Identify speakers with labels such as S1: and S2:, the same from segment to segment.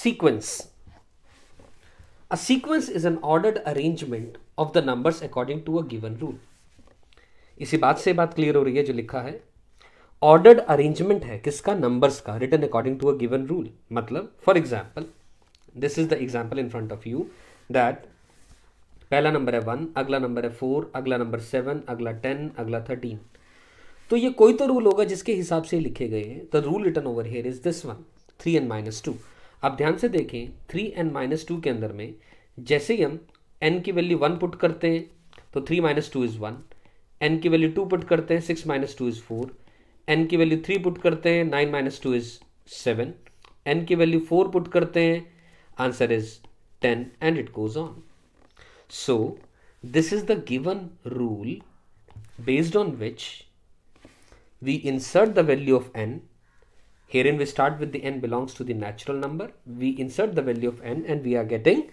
S1: Sequence. A sequence is an ordered arrangement of the numbers according to a given rule. इसी बात से बात clear हो रही है जो लिखा है ऑर्डर्ड अरेंजमेंट है किसका नंबर्स का return according to a given rule मतलब for example this is the example in front of you that पहला नंबर है वन अगला नंबर है फोर अगला नंबर सेवन अगला टेन अगला थर्टीन तो ये कोई तो रूल होगा जिसके हिसाब से लिखे गए हैं the rule return over here is this one three and minus two आप ध्यान से देखें थ्री एन माइनस टू के अंदर में जैसे ही हम एन की वैल्यू वन पुट करते हैं तो three minus two is one n की वैल्यू टू पुट करते हैं six minus two is four n की वैल्यू थ्री पुट करते हैं nine minus two is seven n की वैल्यू फोर पुट करते हैं answer is ten and it goes on so this is the given rule based on which we insert the value of n Herein we start with the n belongs to the natural number. We insert the value of n and we are getting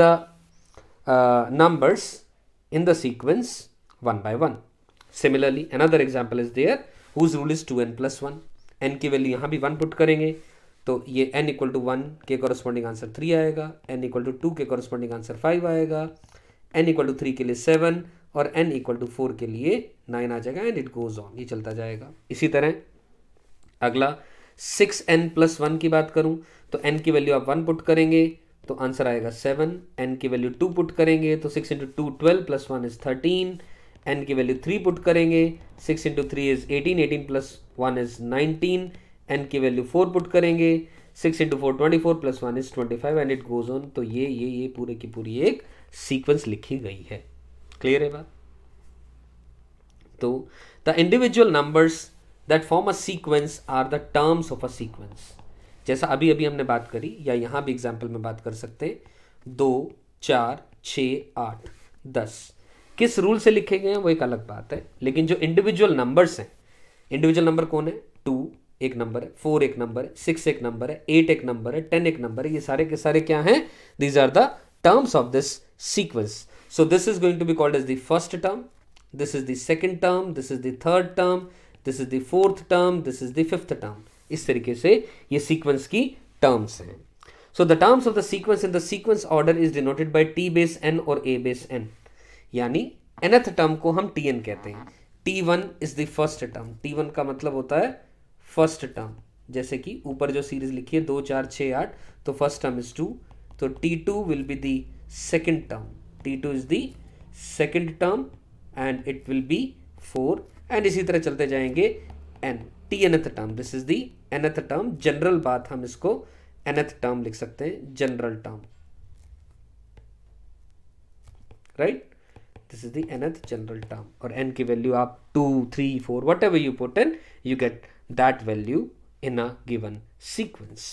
S1: the uh, numbers in the sequence one by one. Similarly, another example is there whose rule is 2n plus 1. n की value यहाँ भी 1 put करेंगे तो ये n equal to 1 के corresponding answer 3 आएगा n equal to 2 के corresponding answer 5 आएगा n equal to 3 के लिए 7 और n equal to 4 के लिए 9 आ जाएगा and it goes on ये चलता जाएगा इसी तरह अगला सिक्स एन प्लस वन की बात करूं तो एन की वैल्यू आप वन पुट करेंगे तो आंसर आएगा सेवन एन की वैल्यू टू पुट करेंगे तो six into two twelve plus one is thirteen n की वैल्यू थ्री पुट करेंगे six into three is eighteen eighteen plus one is nineteen n की value four put करेंगे six into four twenty four plus one is twenty five and it goes on तो ये ये ये पूरे की पूरी एक सीक्वेंस लिखी गई है क्लियर है बात तो the individual numbers that form a sequence are the terms of a sequence जैसा अभी अभी हमने बात करी या यहाँ भी एग्जाम्पल में बात कर सकते दो चार छ आठ दस किस रूल से लिखे गए हैं वो एक अलग बात है लेकिन जो इंडिविजुअल नंबर्स हैं इंडिविजुअल नंबर कौन है टू एक नंबर है फोर एक नंबर है सिक्स एक नंबर है एट एक नंबर है टेन एक नंबर है ये सारे के सारे क्या हैं these are the terms of this sequence so this is going to be called as the first term this is the second term this is the third term this is the fourth term this is the fifth term इस तरीके से ये sequence की terms हैं so the terms of the sequence in the sequence order is denoted by T base n और a base N यानी nth term को हम टी एन कहते हैं T one is the first term T one का मतलब होता है फर्स्ट टर्म जैसे कि ऊपर जो सीरीज लिखी है दो चार छः आठ तो फर्स्ट टर्म इज टू तो T two will be the term T two is the second term and it will be four एंड इसी तरह चलते जाएंगे n T n term this is the nth term general बात हम इसको nth term लिख सकते हैं general term right this is the nth general term और एन की वैल्यू आप two three four whatever you put you get that value in a given sequence